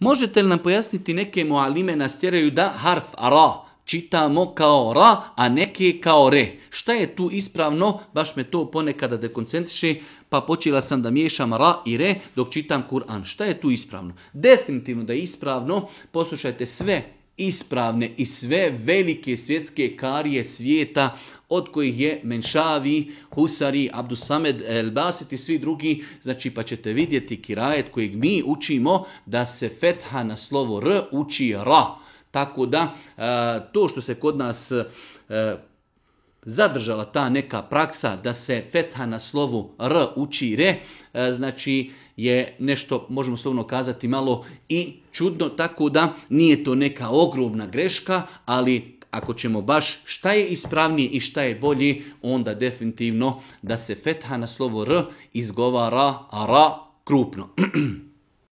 Možete li nam pojasniti neke mualime nas tjeraju da harf ra čitamo kao ra, a neke kao re. Šta je tu ispravno? Baš me to ponekada dekoncentriše, pa počela sam da miješam ra i re dok čitam Kur'an. Šta je tu ispravno? Definitivno da je ispravno. Poslušajte sve ispravne i sve velike svjetske karije svijeta od kojih je Menšavi, Husari, Abdusamed Elbasit i svi drugi, znači pa ćete vidjeti kirajet kojeg mi učimo da se fetha na slovo r uči ra. Tako da e, to što se kod nas e, zadržala ta neka praksa da se fetha na slovu r uči re, e, znači je nešto, možemo slovno kazati, malo i čudno, tako da nije to neka ogromna greška, ali ako ćemo baš šta je ispravnije i šta je bolji, onda definitivno da se fetha na slovo r izgovara, a ra krupno.